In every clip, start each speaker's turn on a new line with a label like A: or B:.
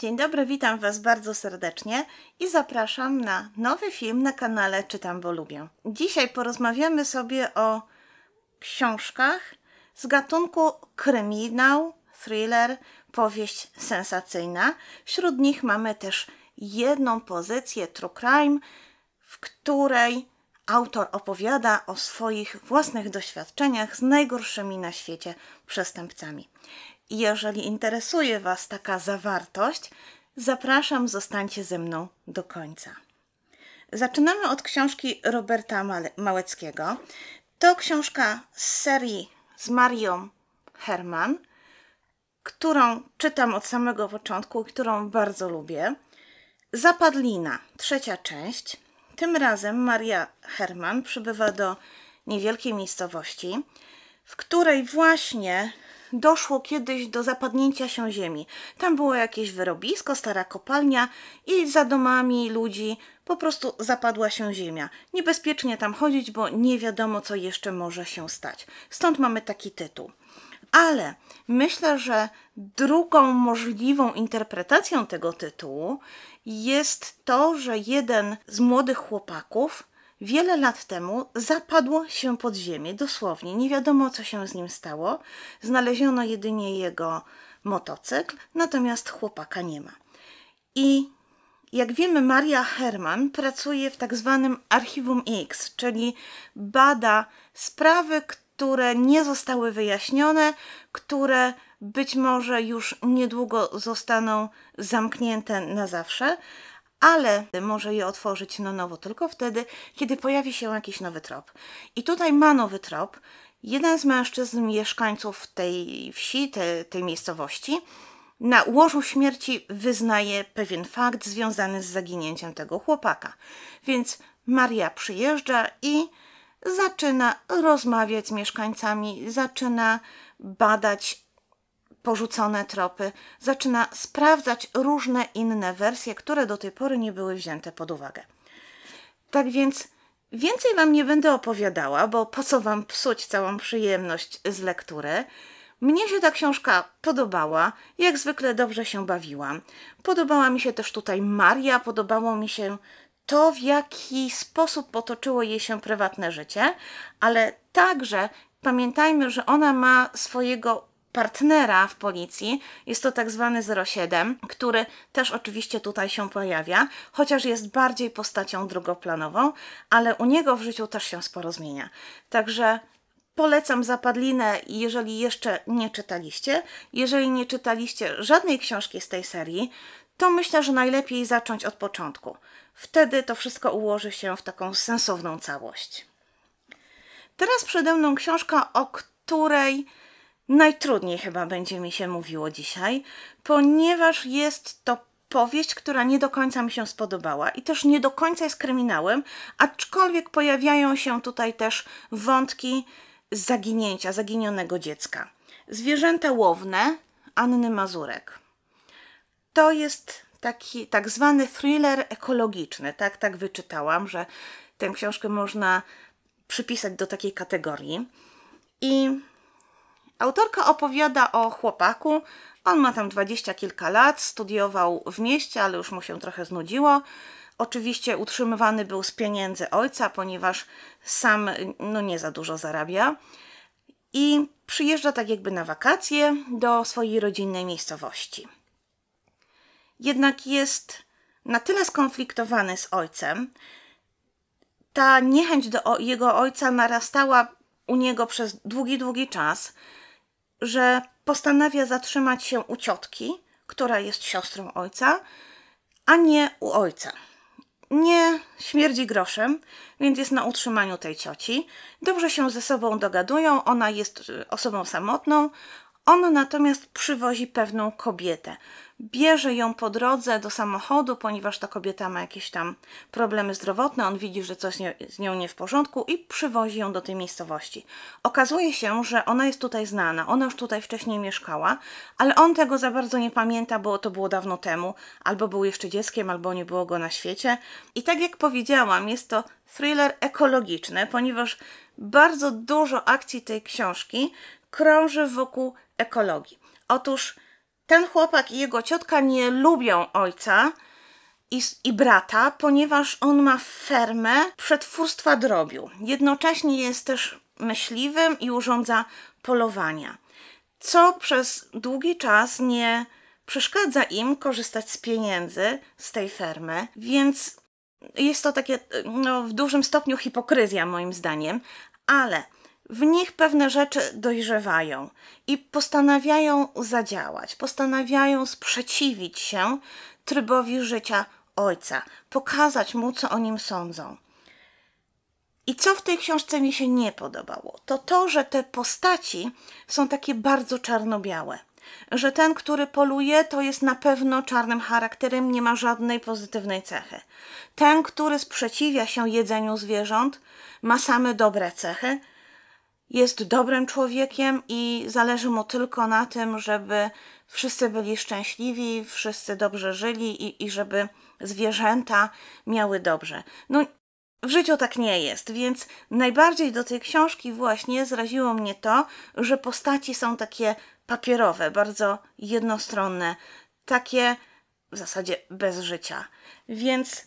A: Dzień dobry, witam Was bardzo serdecznie i zapraszam na nowy film na kanale Czytam, bo lubię. Dzisiaj porozmawiamy sobie o książkach z gatunku kryminał, thriller, powieść sensacyjna. Wśród nich mamy też jedną pozycję true crime, w której autor opowiada o swoich własnych doświadczeniach z najgorszymi na świecie przestępcami. Jeżeli interesuje Was taka zawartość, zapraszam, zostańcie ze mną do końca. Zaczynamy od książki Roberta Małeckiego. To książka z serii z Marią Herman, którą czytam od samego początku i którą bardzo lubię. Zapadlina, trzecia część. Tym razem Maria Herman przybywa do niewielkiej miejscowości, w której właśnie doszło kiedyś do zapadnięcia się ziemi. Tam było jakieś wyrobisko, stara kopalnia i za domami ludzi po prostu zapadła się ziemia. Niebezpiecznie tam chodzić, bo nie wiadomo, co jeszcze może się stać. Stąd mamy taki tytuł. Ale myślę, że drugą możliwą interpretacją tego tytułu jest to, że jeden z młodych chłopaków wiele lat temu zapadł się pod ziemię, dosłownie. Nie wiadomo, co się z nim stało. Znaleziono jedynie jego motocykl, natomiast chłopaka nie ma. I jak wiemy, Maria Herman pracuje w tak zwanym Archiwum X, czyli bada sprawy, które nie zostały wyjaśnione, które być może już niedługo zostaną zamknięte na zawsze, ale może je otworzyć na nowo tylko wtedy, kiedy pojawi się jakiś nowy trop. I tutaj ma nowy trop. Jeden z mężczyzn, mieszkańców tej wsi, tej, tej miejscowości, na łożu śmierci wyznaje pewien fakt związany z zaginięciem tego chłopaka. Więc Maria przyjeżdża i zaczyna rozmawiać z mieszkańcami, zaczyna badać porzucone tropy, zaczyna sprawdzać różne inne wersje, które do tej pory nie były wzięte pod uwagę. Tak więc więcej Wam nie będę opowiadała, bo po co Wam psuć całą przyjemność z lektury. Mnie się ta książka podobała, jak zwykle dobrze się bawiłam. Podobała mi się też tutaj Maria, podobało mi się to, w jaki sposób potoczyło jej się prywatne życie, ale także pamiętajmy, że ona ma swojego partnera w policji, jest to tak zwany 07, który też oczywiście tutaj się pojawia, chociaż jest bardziej postacią drugoplanową, ale u niego w życiu też się sporo zmienia. Także polecam Zapadlinę, jeżeli jeszcze nie czytaliście. Jeżeli nie czytaliście żadnej książki z tej serii, to myślę, że najlepiej zacząć od początku. Wtedy to wszystko ułoży się w taką sensowną całość. Teraz przede mną książka, o której Najtrudniej chyba będzie mi się mówiło dzisiaj, ponieważ jest to powieść, która nie do końca mi się spodobała i też nie do końca jest kryminałem, aczkolwiek pojawiają się tutaj też wątki zaginięcia, zaginionego dziecka. Zwierzęta łowne Anny Mazurek. To jest taki tak zwany thriller ekologiczny, tak, tak wyczytałam, że tę książkę można przypisać do takiej kategorii. I Autorka opowiada o chłopaku. On ma tam dwadzieścia kilka lat, studiował w mieście, ale już mu się trochę znudziło. Oczywiście utrzymywany był z pieniędzy ojca, ponieważ sam no, nie za dużo zarabia. I przyjeżdża tak jakby na wakacje do swojej rodzinnej miejscowości. Jednak jest na tyle skonfliktowany z ojcem, ta niechęć do jego ojca narastała u niego przez długi, długi czas że postanawia zatrzymać się u ciotki, która jest siostrą ojca, a nie u ojca. Nie śmierdzi groszem, więc jest na utrzymaniu tej cioci. Dobrze się ze sobą dogadują, ona jest e, osobą samotną, on natomiast przywozi pewną kobietę. Bierze ją po drodze do samochodu, ponieważ ta kobieta ma jakieś tam problemy zdrowotne. On widzi, że coś z nią nie w porządku i przywozi ją do tej miejscowości. Okazuje się, że ona jest tutaj znana. Ona już tutaj wcześniej mieszkała, ale on tego za bardzo nie pamięta, bo to było dawno temu. Albo był jeszcze dzieckiem, albo nie było go na świecie. I tak jak powiedziałam, jest to thriller ekologiczny, ponieważ bardzo dużo akcji tej książki krąży wokół ekologii. Otóż ten chłopak i jego ciotka nie lubią ojca i, i brata, ponieważ on ma fermę przetwórstwa drobiu. Jednocześnie jest też myśliwym i urządza polowania, co przez długi czas nie przeszkadza im korzystać z pieniędzy z tej fermy, więc jest to takie no, w dużym stopniu hipokryzja moim zdaniem, ale w nich pewne rzeczy dojrzewają i postanawiają zadziałać, postanawiają sprzeciwić się trybowi życia ojca, pokazać mu, co o nim sądzą. I co w tej książce mi się nie podobało, to to, że te postaci są takie bardzo czarno-białe. Że ten, który poluje, to jest na pewno czarnym charakterem, nie ma żadnej pozytywnej cechy. Ten, który sprzeciwia się jedzeniu zwierząt, ma same dobre cechy, jest dobrym człowiekiem i zależy mu tylko na tym, żeby wszyscy byli szczęśliwi, wszyscy dobrze żyli i, i żeby zwierzęta miały dobrze. No, w życiu tak nie jest, więc najbardziej do tej książki właśnie zraziło mnie to, że postaci są takie papierowe, bardzo jednostronne, takie w zasadzie bez życia. Więc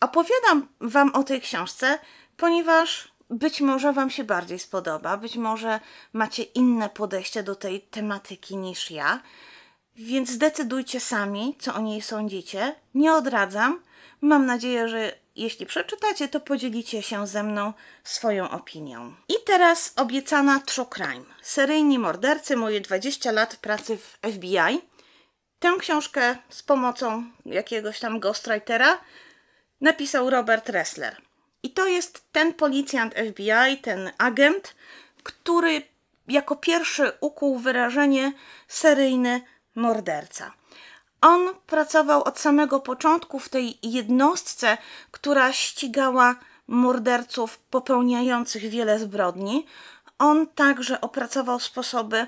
A: opowiadam Wam o tej książce, ponieważ być może Wam się bardziej spodoba, być może macie inne podejście do tej tematyki niż ja, więc zdecydujcie sami, co o niej sądzicie. Nie odradzam. Mam nadzieję, że jeśli przeczytacie, to podzielicie się ze mną swoją opinią. I teraz obiecana True Crime. Seryjni mordercy, moje 20 lat pracy w FBI. Tę książkę z pomocą jakiegoś tam ghostwritera napisał Robert Ressler. I to jest ten policjant FBI, ten agent, który jako pierwszy ukuł wyrażenie seryjny morderca. On pracował od samego początku w tej jednostce, która ścigała morderców popełniających wiele zbrodni. On także opracował sposoby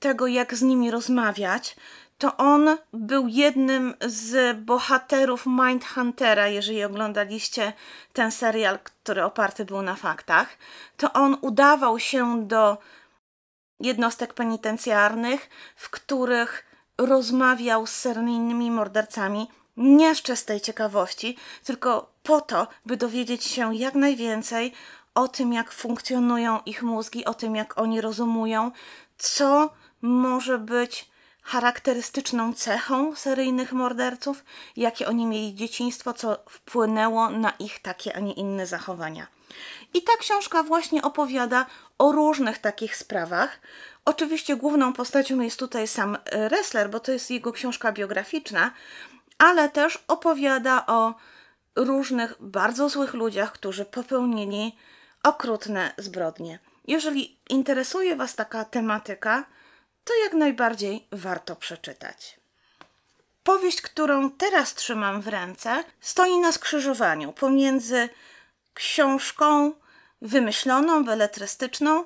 A: tego, jak z nimi rozmawiać, to on był jednym z bohaterów Mindhuntera, jeżeli oglądaliście ten serial, który oparty był na faktach. To on udawał się do jednostek penitencjarnych, w których rozmawiał z seryjnymi mordercami, nie z tej ciekawości, tylko po to, by dowiedzieć się jak najwięcej o tym, jak funkcjonują ich mózgi, o tym, jak oni rozumują, co może być charakterystyczną cechą seryjnych morderców, jakie oni mieli dzieciństwo, co wpłynęło na ich takie, a nie inne zachowania. I ta książka właśnie opowiada o różnych takich sprawach. Oczywiście główną postacią jest tutaj sam e, Ressler, bo to jest jego książka biograficzna, ale też opowiada o różnych bardzo złych ludziach, którzy popełnili okrutne zbrodnie. Jeżeli interesuje Was taka tematyka, to jak najbardziej warto przeczytać. Powieść, którą teraz trzymam w ręce, stoi na skrzyżowaniu pomiędzy książką wymyśloną, beletrystyczną,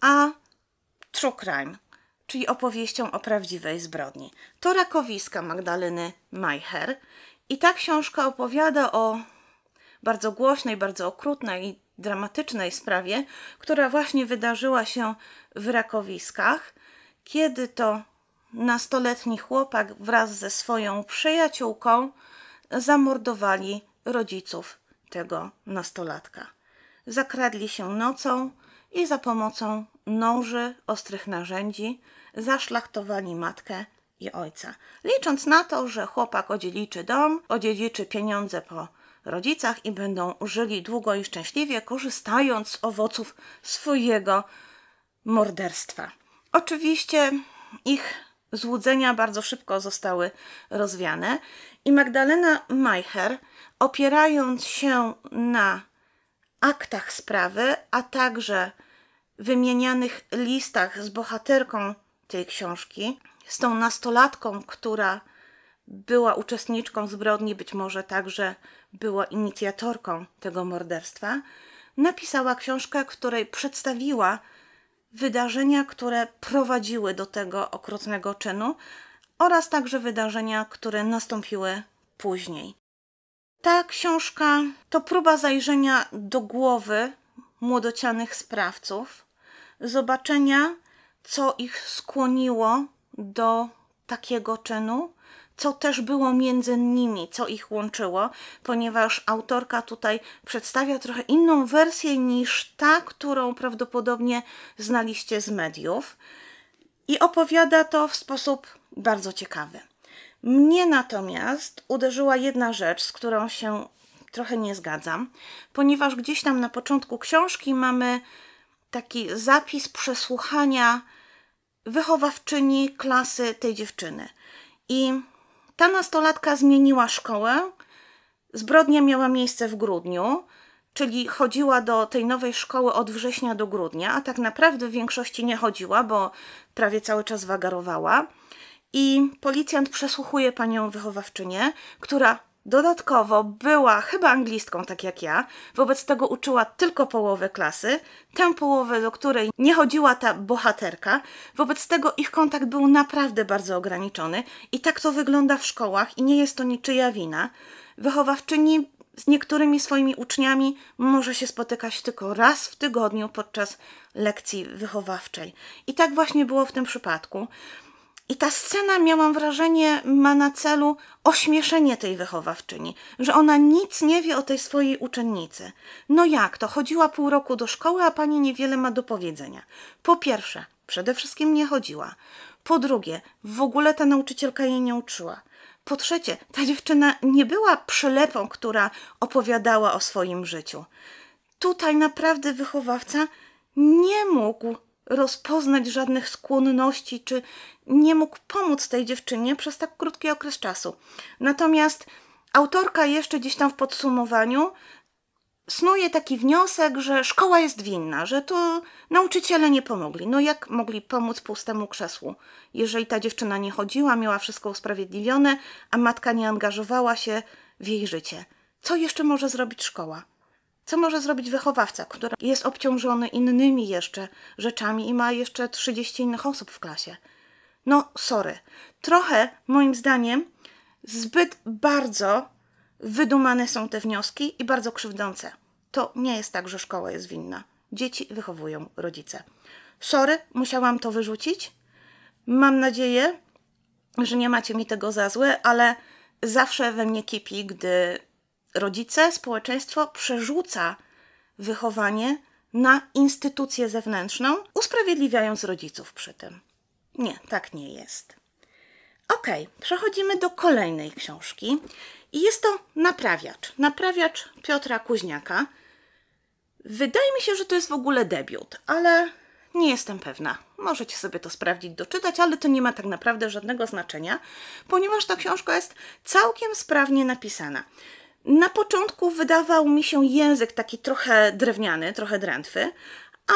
A: a true crime, czyli opowieścią o prawdziwej zbrodni. To rakowiska Magdaleny Meicher i ta książka opowiada o bardzo głośnej, bardzo okrutnej i dramatycznej sprawie, która właśnie wydarzyła się w rakowiskach kiedy to nastoletni chłopak wraz ze swoją przyjaciółką zamordowali rodziców tego nastolatka. Zakradli się nocą i za pomocą noży, ostrych narzędzi zaszlachtowali matkę i ojca. Licząc na to, że chłopak odziedziczy dom, odziedziczy pieniądze po rodzicach i będą żyli długo i szczęśliwie, korzystając z owoców swojego morderstwa. Oczywiście ich złudzenia bardzo szybko zostały rozwiane i Magdalena Majcher, opierając się na aktach sprawy, a także wymienianych listach z bohaterką tej książki, z tą nastolatką, która była uczestniczką zbrodni, być może także była inicjatorką tego morderstwa, napisała książkę, której przedstawiła wydarzenia, które prowadziły do tego okrutnego czynu oraz także wydarzenia, które nastąpiły później. Ta książka to próba zajrzenia do głowy młodocianych sprawców, zobaczenia, co ich skłoniło do takiego czynu, co też było między nimi, co ich łączyło, ponieważ autorka tutaj przedstawia trochę inną wersję niż ta, którą prawdopodobnie znaliście z mediów i opowiada to w sposób bardzo ciekawy. Mnie natomiast uderzyła jedna rzecz, z którą się trochę nie zgadzam, ponieważ gdzieś tam na początku książki mamy taki zapis przesłuchania wychowawczyni klasy tej dziewczyny. I ta nastolatka zmieniła szkołę. Zbrodnia miała miejsce w grudniu, czyli chodziła do tej nowej szkoły od września do grudnia, a tak naprawdę w większości nie chodziła, bo prawie cały czas wagarowała. I policjant przesłuchuje panią wychowawczynię, która Dodatkowo była chyba anglistką, tak jak ja, wobec tego uczyła tylko połowę klasy, tę połowę, do której nie chodziła ta bohaterka, wobec tego ich kontakt był naprawdę bardzo ograniczony i tak to wygląda w szkołach i nie jest to niczyja wina. Wychowawczyni z niektórymi swoimi uczniami może się spotykać tylko raz w tygodniu podczas lekcji wychowawczej. I tak właśnie było w tym przypadku. I ta scena, miałam wrażenie, ma na celu ośmieszenie tej wychowawczyni, że ona nic nie wie o tej swojej uczennicy. No jak to? Chodziła pół roku do szkoły, a pani niewiele ma do powiedzenia. Po pierwsze, przede wszystkim nie chodziła. Po drugie, w ogóle ta nauczycielka jej nie uczyła. Po trzecie, ta dziewczyna nie była przylepą, która opowiadała o swoim życiu. Tutaj naprawdę wychowawca nie mógł rozpoznać żadnych skłonności, czy nie mógł pomóc tej dziewczynie przez tak krótki okres czasu. Natomiast autorka jeszcze gdzieś tam w podsumowaniu snuje taki wniosek, że szkoła jest winna, że to nauczyciele nie pomogli. No jak mogli pomóc pustemu krzesłu, jeżeli ta dziewczyna nie chodziła, miała wszystko usprawiedliwione, a matka nie angażowała się w jej życie? Co jeszcze może zrobić szkoła? Co może zrobić wychowawca, który jest obciążony innymi jeszcze rzeczami i ma jeszcze 30 innych osób w klasie? No, sorry. Trochę, moim zdaniem, zbyt bardzo wydumane są te wnioski i bardzo krzywdzące. To nie jest tak, że szkoła jest winna. Dzieci wychowują rodzice. Sorry, musiałam to wyrzucić. Mam nadzieję, że nie macie mi tego za złe, ale zawsze we mnie kipi, gdy rodzice, społeczeństwo przerzuca wychowanie na instytucję zewnętrzną, usprawiedliwiając rodziców przy tym. Nie, tak nie jest. Ok, przechodzimy do kolejnej książki i jest to Naprawiacz. Naprawiacz Piotra Kuźniaka. Wydaje mi się, że to jest w ogóle debiut, ale nie jestem pewna. Możecie sobie to sprawdzić, doczytać, ale to nie ma tak naprawdę żadnego znaczenia, ponieważ ta książka jest całkiem sprawnie napisana. Na początku wydawał mi się język taki trochę drewniany, trochę drętwy,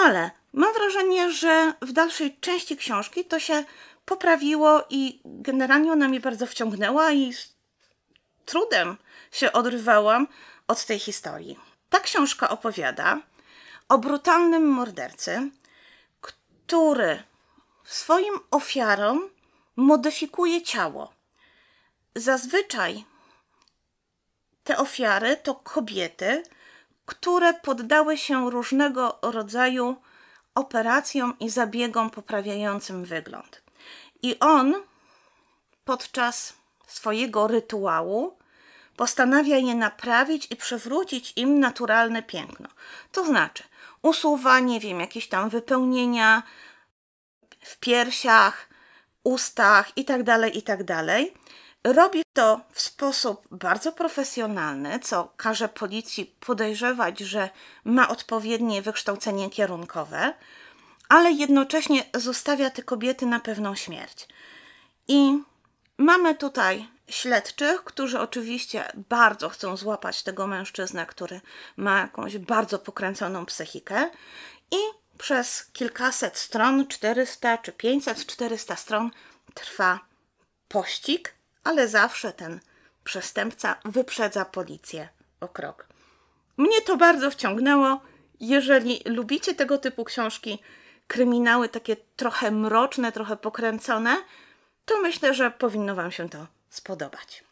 A: ale mam wrażenie, że w dalszej części książki to się poprawiło i generalnie ona mnie bardzo wciągnęła i z trudem się odrywałam od tej historii. Ta książka opowiada o brutalnym mordercy, który swoim ofiarom modyfikuje ciało. Zazwyczaj te ofiary to kobiety, które poddały się różnego rodzaju operacjom i zabiegom poprawiającym wygląd. I on podczas swojego rytuału postanawia je naprawić i przywrócić im naturalne piękno. To znaczy, usuwa, nie wiem, jakieś tam wypełnienia w piersiach, ustach itd., tak itd. Tak Robi to w sposób bardzo profesjonalny, co każe policji podejrzewać, że ma odpowiednie wykształcenie kierunkowe, ale jednocześnie zostawia te kobiety na pewną śmierć. I mamy tutaj śledczych, którzy oczywiście bardzo chcą złapać tego mężczyznę, który ma jakąś bardzo pokręconą psychikę i przez kilkaset stron, 400 czy 500, 400 stron trwa pościg ale zawsze ten przestępca wyprzedza policję o krok. Mnie to bardzo wciągnęło. Jeżeli lubicie tego typu książki, kryminały takie trochę mroczne, trochę pokręcone, to myślę, że powinno Wam się to spodobać.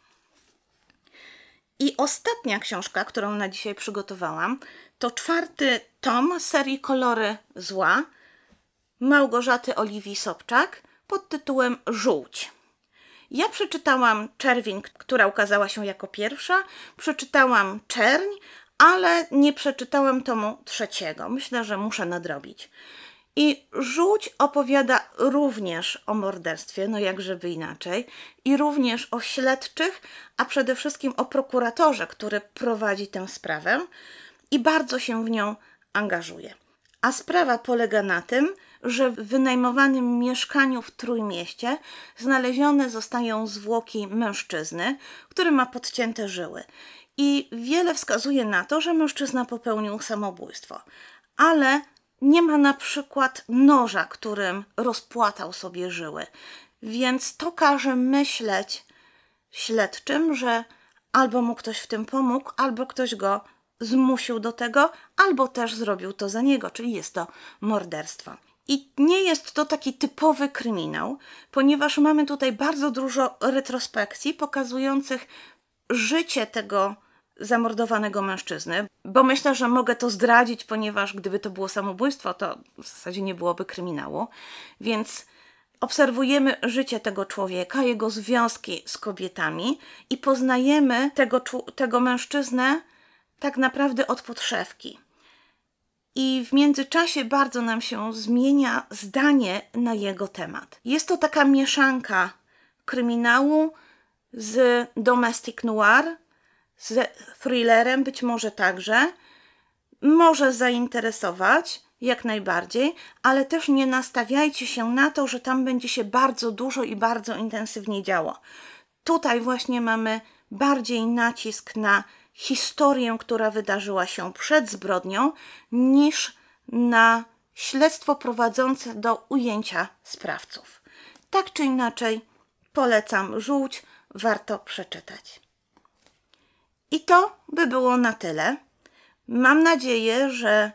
A: I ostatnia książka, którą na dzisiaj przygotowałam, to czwarty tom serii Kolory Zła Małgorzaty Oliwii Sobczak pod tytułem Żółć. Ja przeczytałam Czerwień, która ukazała się jako pierwsza, przeczytałam Czerń, ale nie przeczytałam tomu trzeciego. Myślę, że muszę nadrobić. I Żółć opowiada również o morderstwie, no jak żeby inaczej, i również o śledczych, a przede wszystkim o prokuratorze, który prowadzi tę sprawę i bardzo się w nią angażuje. A sprawa polega na tym, że w wynajmowanym mieszkaniu w Trójmieście znalezione zostają zwłoki mężczyzny, który ma podcięte żyły. I wiele wskazuje na to, że mężczyzna popełnił samobójstwo. Ale nie ma na przykład noża, którym rozpłatał sobie żyły. Więc to każe myśleć śledczym, że albo mu ktoś w tym pomógł, albo ktoś go zmusił do tego, albo też zrobił to za niego, czyli jest to morderstwo. I nie jest to taki typowy kryminał, ponieważ mamy tutaj bardzo dużo retrospekcji pokazujących życie tego zamordowanego mężczyzny, bo myślę, że mogę to zdradzić, ponieważ gdyby to było samobójstwo, to w zasadzie nie byłoby kryminału. Więc obserwujemy życie tego człowieka, jego związki z kobietami i poznajemy tego, tego mężczyznę tak naprawdę od podszewki i w międzyczasie bardzo nam się zmienia zdanie na jego temat. Jest to taka mieszanka kryminału z domestic noir, z thrillerem być może także. Może zainteresować jak najbardziej, ale też nie nastawiajcie się na to, że tam będzie się bardzo dużo i bardzo intensywnie działo. Tutaj właśnie mamy bardziej nacisk na historię, która wydarzyła się przed zbrodnią, niż na śledztwo prowadzące do ujęcia sprawców. Tak czy inaczej, polecam żółć, warto przeczytać. I to by było na tyle. Mam nadzieję, że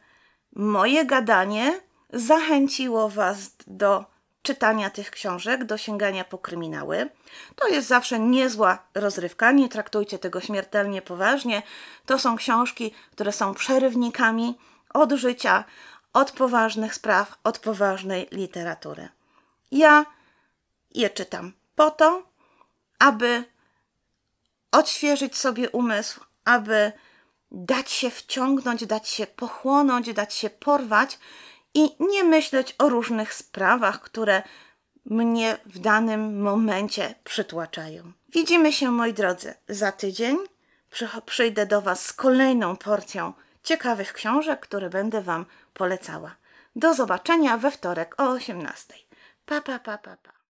A: moje gadanie zachęciło Was do czytania tych książek, do sięgania po kryminały. To jest zawsze niezła rozrywka, nie traktujcie tego śmiertelnie poważnie. To są książki, które są przerywnikami od życia, od poważnych spraw, od poważnej literatury. Ja je czytam po to, aby odświeżyć sobie umysł, aby dać się wciągnąć, dać się pochłonąć, dać się porwać i nie myśleć o różnych sprawach, które mnie w danym momencie przytłaczają. Widzimy się, moi drodzy, za tydzień. Przyjdę do Was z kolejną porcją ciekawych książek, które będę Wam polecała. Do zobaczenia we wtorek o 18. Pa, pa, pa, pa, pa.